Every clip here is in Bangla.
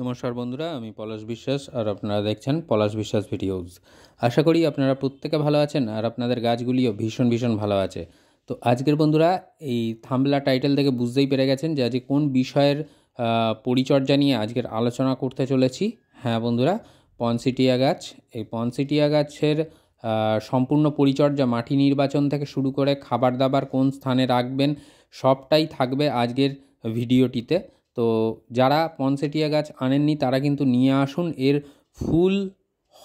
নমস্কার বন্ধুরা আমি পলাশ বিশ্বাস আর আপনারা দেখছেন পলাশ বিশ্বাস ভিডিওস আশা করি আপনারা প্রত্যেকে ভালো আছেন আর আপনাদের গাছগুলিও ভীষণ ভীষণ ভালো আছে তো আজকের বন্ধুরা এই থামলা টাইটেল থেকে বুঝতেই পেরে গেছেন যে আজকে কোন বিষয়ের পরিচর্যা নিয়ে আজকের আলোচনা করতে চলেছি হ্যাঁ বন্ধুরা পনসিটিয়া গাছ এই পনসিটিয়া গাছের সম্পূর্ণ পরিচর্যা মাটি নির্বাচন থেকে শুরু করে খাবার দাবার কোন স্থানে রাখবেন সবটাই থাকবে আজকের ভিডিওটিতে তো যারা পনসেটিয়া গাছ আনেননি তারা কিন্তু নিয়ে আসুন এর ফুল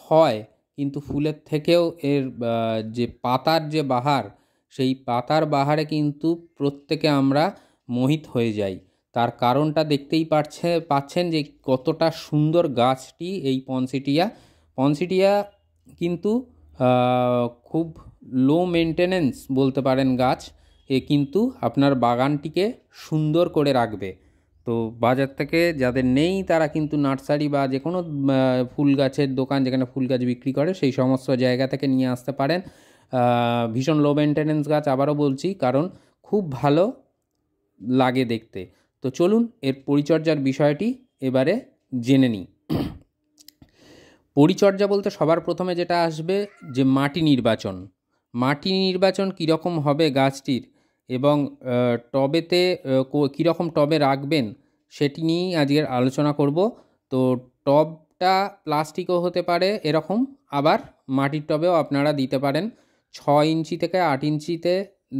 হয় কিন্তু ফুলের থেকেও এর যে পাতার যে বাহার সেই পাতার বাহারে কিন্তু প্রত্যেকে আমরা মোহিত হয়ে যাই তার কারণটা দেখতেই পারছে পাচ্ছেন যে কতটা সুন্দর গাছটি এই পনসিটিয়া পনসিটিয়া কিন্তু খুব লো মেনটেনেন্স বলতে পারেন গাছ এ কিন্তু আপনার বাগানটিকে সুন্দর করে রাখবে তো বাজার থেকে যাদের নেই তারা কিন্তু নার্সারি বা যে কোনো ফুল গাছের দোকান যেখানে ফুল গাছ বিক্রি করে সেই সমস্ত জায়গা থেকে নিয়ে আসতে পারেন ভীষণ লো মেনটেনেন্স গাছ আবারও বলছি কারণ খুব ভালো লাগে দেখতে তো চলুন এর পরিচর্যার বিষয়টি এবারে জেনে নিই পরিচর্যা বলতে সবার প্রথমে যেটা আসবে যে মাটি নির্বাচন মাটি নির্বাচন কীরকম হবে গাছটির এবং টবেতে কীরকম টবে রাখবেন সেটি নিয়েই আজকের আলোচনা করব তো টবটা প্লাস্টিকও হতে পারে এরকম আবার মাটির টবেও আপনারা দিতে পারেন ছ ইঞ্চি থেকে আট ইঞ্চিতে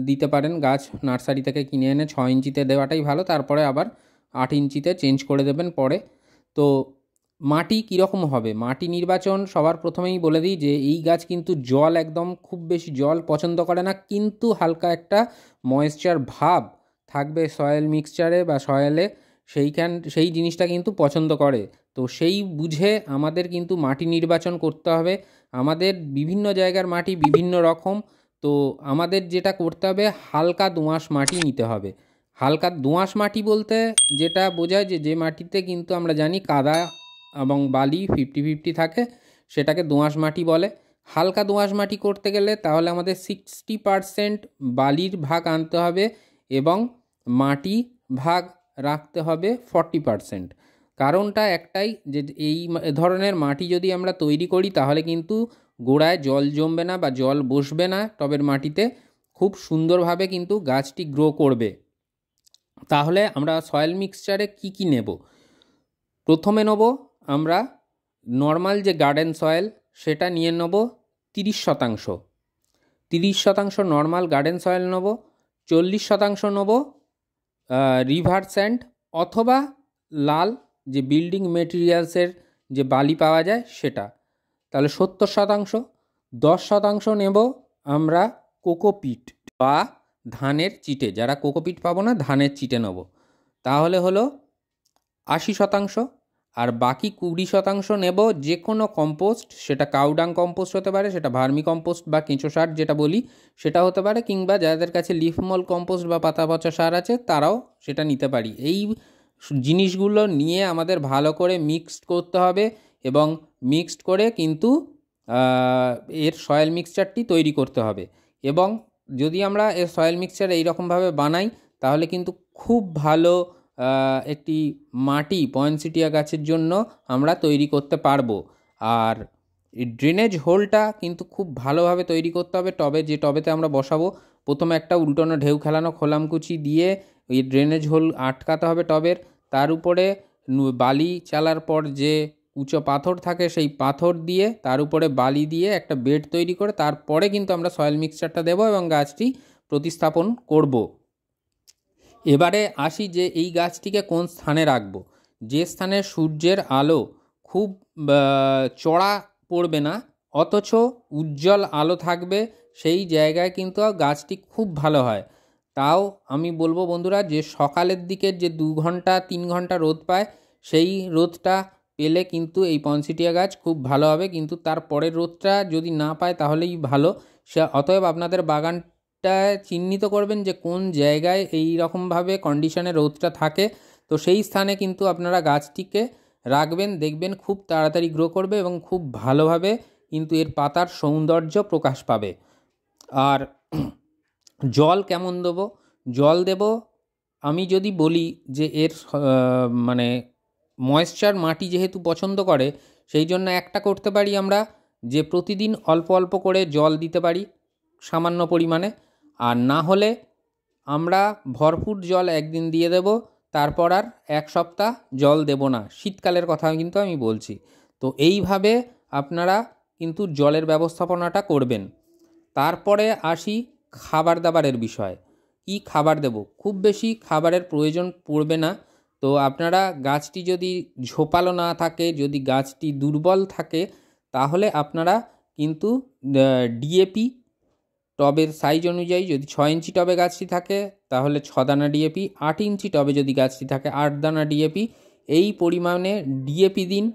দিতে পারেন গাছ নার্সারি থেকে কিনে এনে ছ ইঞ্চিতে দেওয়াটাই ভালো তারপরে আবার আট ইঞ্চিতে চেঞ্জ করে দেবেন পরে তো মাটি কীরকম হবে মাটি নির্বাচন সবার প্রথমেই বলে দিই যে এই গাছ কিন্তু জল একদম খুব বেশি জল পছন্দ করে না কিন্তু হালকা একটা ময়েশ্চার ভাব থাকবে সয়েল মিক্সচারে বা সয়েলে সেইখান সেই জিনিসটা কিন্তু পছন্দ করে তো সেই বুঝে আমাদের কিন্তু মাটি নির্বাচন করতে হবে আমাদের বিভিন্ন জায়গার মাটি বিভিন্ন রকম তো আমাদের যেটা করতে হবে হালকা দোঁয়াশ মাটি নিতে হবে হালকা দোঁয়াশ মাটি বলতে যেটা বোঝায় যে যে মাটিতে কিন্তু আমরা জানি কাদা এবং বালি ফিফটি ফিফটি থাকে সেটাকে দোঁয়াশ মাটি বলে হালকা দোঁয়াশ মাটি করতে গেলে তাহলে আমাদের সিক্সটি পারসেন্ট বালির ভাগ আনতে হবে এবং মাটি ভাগ রাখতে হবে ফর্টি পারসেন্ট কারণটা একটাই যে এই ধরনের মাটি যদি আমরা তৈরি করি তাহলে কিন্তু গোড়ায় জল জমবে না বা জল বসবে না টবের মাটিতে খুব সুন্দরভাবে কিন্তু গাছটি গ্রো করবে তাহলে আমরা সয়েল মিক্সচারে কি কি নেব প্রথমে নেব আমরা নর্মাল যে গার্ডেন সয়েল সেটা নিয়ে নেব তিরিশ শতাংশ তিরিশ শতাংশ নর্মাল গার্ডেন সয়েল নেব চল্লিশ শতাংশ নেব রিভার স্যান্ড অথবা লাল যে বিল্ডিং মেটেরিয়ালসের যে বালি পাওয়া যায় সেটা তাহলে সত্তর শতাংশ দশ শতাংশ নেব আমরা কোকোপিট বা ধানের চিটে যারা কোকোপিট পাবো না ধানের চিটে নেব তাহলে হলো আশি শতাংশ আর বাকি কুড়ি শতাংশ নেব যে কোনো কম্পোস্ট সেটা কাউডাং কম্পোস্ট হতে পারে সেটা ভার্মি কম্পোস্ট বা কেঁচো সার যেটা বলি সেটা হতে পারে কিংবা যাদের কাছে লিফমল কম্পোস্ট বা পাতা পচা সার আছে তারাও সেটা নিতে পারি এই জিনিসগুলো নিয়ে আমাদের ভালো করে মিক্সড করতে হবে এবং মিক্সড করে কিন্তু এর সয়েল মিক্সচারটি তৈরি করতে হবে এবং যদি আমরা এর সয়েল মিক্সচার এইরকমভাবে বানাই তাহলে কিন্তু খুব ভালো একটি মাটি পয়েন্সিটিয়া গাছের জন্য আমরা তৈরি করতে পারবো আর ড্রেনেজ হোলটা কিন্তু খুব ভালোভাবে তৈরি করতে হবে টবে যে টবেতে আমরা বসাবো প্রথমে একটা উল্টোনো ঢেউ খেলানো খোলামকুচি দিয়ে ওই ড্রেনেজ হোল আটকাতে হবে টবের তার উপরে বালি চালার পর যে উঁচু পাথর থাকে সেই পাথর দিয়ে তার উপরে বালি দিয়ে একটা বেড তৈরি করে তারপরে কিন্তু আমরা সয়েল মিক্সচারটা দেবো এবং গাছটি প্রতিস্থাপন করবো এবারে আসি যে এই গাছটিকে কোন স্থানে রাখব যে স্থানে সূর্যের আলো খুব চড়া পড়বে না অথচ উজ্জ্বল আলো থাকবে সেই জায়গায় কিন্তু গাছটি খুব ভালো হয় তাও আমি বলবো বন্ধুরা যে সকালের দিকে যে দু ঘন্টা তিন ঘন্টা রোদ পায় সেই রোদটা পেলে কিন্তু এই পনসিটিয়া গাছ খুব ভালো হবে কিন্তু তার পরের রোদটা যদি না পায় তাহলেই ভালো সে অতএব আপনাদের বাগান রোদটা চিহ্নিত করবেন যে কোন জায়গায় এই রকমভাবে কন্ডিশনে রোদটা থাকে তো সেই স্থানে কিন্তু আপনারা গাছটিকে রাখবেন দেখবেন খুব তাড়াতাড়ি গ্রো করবে এবং খুব ভালোভাবে কিন্তু এর পাতার সৌন্দর্য প্রকাশ পাবে আর জল কেমন দেবো জল দেব আমি যদি বলি যে এর মানে ময়েশ্চার মাটি যেহেতু পছন্দ করে সেই জন্য একটা করতে পারি আমরা যে প্রতিদিন অল্প অল্প করে জল দিতে পারি সামান্য পরিমাণে আর না হলে আমরা ভরপুর জল একদিন দিয়ে দেব তারপর আর এক সপ্তাহ জল দেব না শীতকালের কথা কিন্তু আমি বলছি তো এইভাবে আপনারা কিন্তু জলের ব্যবস্থাপনাটা করবেন তারপরে আসি খাবার দাবারের বিষয় কি খাবার দেব খুব বেশি খাবারের প্রয়োজন পড়বে না তো আপনারা গাছটি যদি ঝোপালো না থাকে যদি গাছটি দুর্বল থাকে তাহলে আপনারা কিন্তু ডিএপি টবের সাইজ অনুযায়ী যদি ছয় ইঞ্চি টবে গাছটি থাকে তাহলে ছ দানা ডিএপি আট ইঞ্চি টবে যদি গাছটি থাকে আট দানা ডিএপি এই পরিমাণে ডিএপি দিন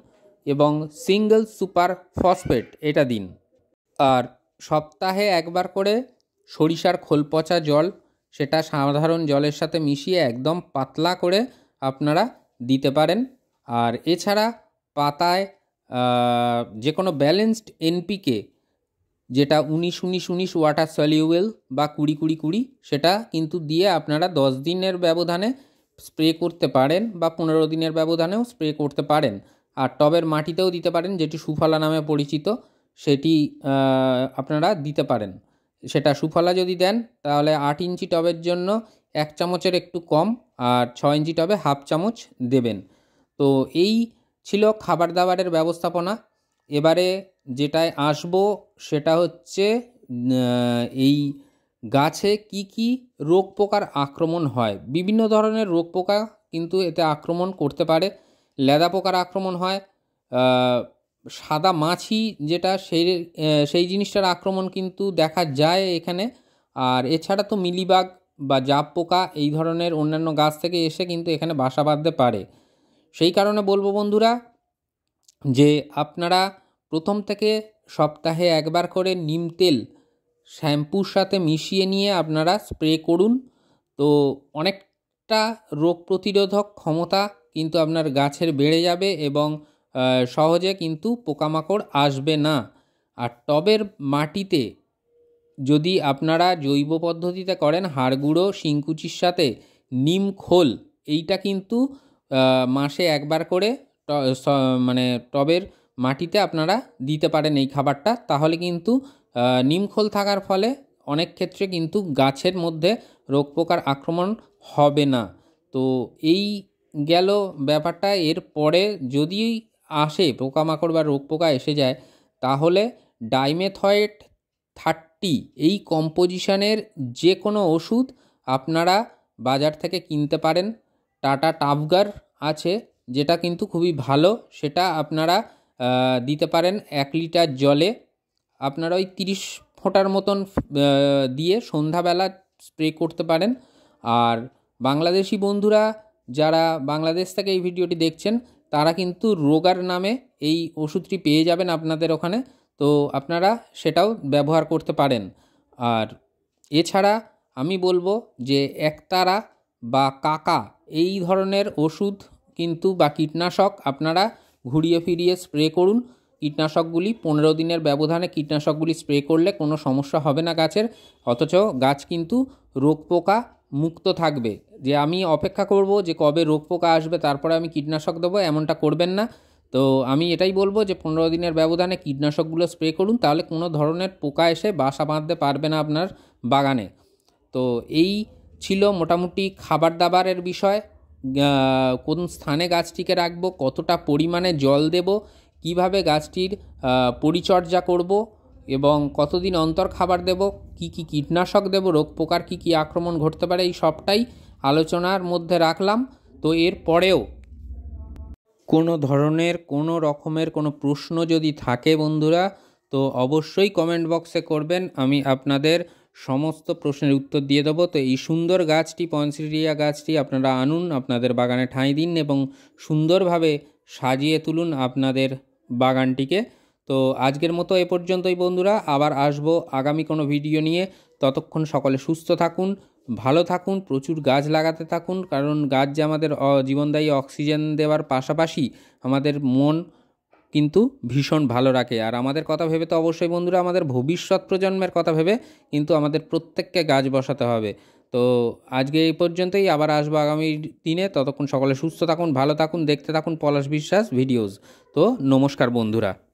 এবং সিঙ্গেল সুপার ফসফেট এটা দিন আর সপ্তাহে একবার করে সরিষার খোল পচা জল সেটা সাধারণ জলের সাথে মিশিয়ে একদম পাতলা করে আপনারা দিতে পারেন আর এছাড়া পাতায় যে কোনো ব্যালেন্সড এনপিকে যেটা উনিশ উনিশ উনিশ ওয়াটার সলিউয়েল বা কুড়ি কুড়ি কুড়ি সেটা কিন্তু দিয়ে আপনারা দশ দিনের ব্যবধানে স্প্রে করতে পারেন বা পনেরো দিনের ব্যবধানেও স্প্রে করতে পারেন আর টবের মাটিতেও দিতে পারেন যেটি সুফলা নামে পরিচিত সেটি আপনারা দিতে পারেন সেটা সুফলা যদি দেন তাহলে আট ইঞ্চি টবের জন্য এক চামচের একটু কম আর ছ ইঞ্চি টবে হাফ চামচ দেবেন তো এই ছিল খাবার দাবারের ব্যবস্থাপনা এবারে যেটায় আসব সেটা হচ্ছে এই গাছে কি কি রোগ পোকার আক্রমণ হয় বিভিন্ন ধরনের রোগ পোকা কিন্তু এতে আক্রমণ করতে পারে লেদা পোকার আক্রমণ হয় সাদা মাছি যেটা সেই সেই জিনিসটার আক্রমণ কিন্তু দেখা যায় এখানে আর এছাড়া তো মিলিবাগ বা জাপ পোকা এই ধরনের অন্যান্য গাছ থেকে এসে কিন্তু এখানে বাসা বাঁধতে পারে সেই কারণে বলবো বন্ধুরা যে আপনারা প্রথম থেকে সপ্তাহে একবার করে নিম তেল শ্যাম্পুর সাথে মিশিয়ে নিয়ে আপনারা স্প্রে করুন তো অনেকটা রোগ প্রতিরোধক ক্ষমতা কিন্তু আপনার গাছের বেড়ে যাবে এবং সহজে কিন্তু পোকামাকড় আসবে না আর টবের মাটিতে যদি আপনারা জৈব পদ্ধতিতে করেন হাড় গুঁড়ো শিঙ্কুচির সাথে নিম খোল এইটা কিন্তু মাসে একবার করে মানে টবের মাটিতে আপনারা দিতে পারেন এই খাবারটা তাহলে কিন্তু নিমখোল থাকার ফলে অনেক ক্ষেত্রে কিন্তু গাছের মধ্যে রোগ পোকার আক্রমণ হবে না তো এই গেল ব্যাপারটা এর পরে যদি আসে পোকামাকড় বা রোগ পোকা এসে যায় তাহলে ডাইমেথয়েড থার্টি এই কম্পোজিশনের যে কোনো ওষুধ আপনারা বাজার থেকে কিনতে পারেন টাটা টাফগার আছে যেটা কিন্তু খুবই ভালো সেটা আপনারা দিতে পারেন এক লিটার জলে আপনারা ওই তিরিশ ফোঁটার মতন দিয়ে সন্ধ্যাবেলা স্প্রে করতে পারেন আর বাংলাদেশি বন্ধুরা যারা বাংলাদেশ থেকে এই ভিডিওটি দেখছেন তারা কিন্তু রোগার নামে এই ওষুধটি পেয়ে যাবেন আপনাদের ওখানে তো আপনারা সেটাও ব্যবহার করতে পারেন আর এছাড়া আমি বলবো যে একতারা বা কাকা এই ধরনের ওষুধ কিন্তু বা কীটনাশক আপনারা ঘুরিয়ে ফিরিয়ে স্প্রে করুন কীটনাশকগুলি পনেরো দিনের ব্যবধানে কীটনাশকগুলি স্প্রে করলে কোনো সমস্যা হবে না গাছের অথচ গাছ কিন্তু রোগ পোকা মুক্ত থাকবে যে আমি অপেক্ষা করব যে কবে রোগ পোকা আসবে তারপরে আমি কীটনাশক দেবো এমনটা করবেন না তো আমি এটাই বলবো যে পনেরো দিনের ব্যবধানে কীটনাশকগুলো স্প্রে করুন তাহলে কোনো ধরনের পোকা এসে বাসা বাঁধতে পারবে না আপনার বাগানে তো এই ছিল মোটামুটি খাবার দাবারের বিষয় কোন স্থানে গাছটিকে রাখবো কতটা পরিমাণে জল দেব কিভাবে গাছটির পরিচর্যা করব এবং কতদিন অন্তর খাবার দেব কি কি কীটনাশক দেব রোগ পোকার কি কি আক্রমণ ঘটতে পারে এই সবটাই আলোচনার মধ্যে রাখলাম তো এর পরেও কোনো ধরনের কোনো রকমের কোনো প্রশ্ন যদি থাকে বন্ধুরা তো অবশ্যই কমেন্ট বক্সে করবেন আমি আপনাদের সমস্ত প্রশ্নের উত্তর দিয়ে দেবো তো এই সুন্দর গাছটি পঞ্চরিয়া গাছটি আপনারা আনুন আপনাদের বাগানে ঠাঁই দিন এবং সুন্দরভাবে সাজিয়ে তুলুন আপনাদের বাগানটিকে তো আজকের মতো এ পর্যন্তই বন্ধুরা আবার আসব আগামী কোনো ভিডিও নিয়ে ততক্ষণ সকলে সুস্থ থাকুন ভালো থাকুন প্রচুর গাছ লাগাতে থাকুন কারণ গাছ যে আমাদের জীবনদায়ী অক্সিজেন দেওয়ার পাশাপাশি আমাদের মন কিন্তু ভীষণ ভালো রাখে আর আমাদের কথা ভেবে তো অবশ্যই বন্ধুরা আমাদের ভবিষ্যৎ প্রজন্মের কথা ভেবে কিন্তু আমাদের প্রত্যেককে গাছ বসাতে হবে তো আজকে এই পর্যন্তই আবার আসবো আগামী দিনে ততক্ষণ সকলে সুস্থ থাকুন ভালো থাকুন দেখতে থাকুন পলাশ বিশ্বাস ভিডিওস তো নমস্কার বন্ধুরা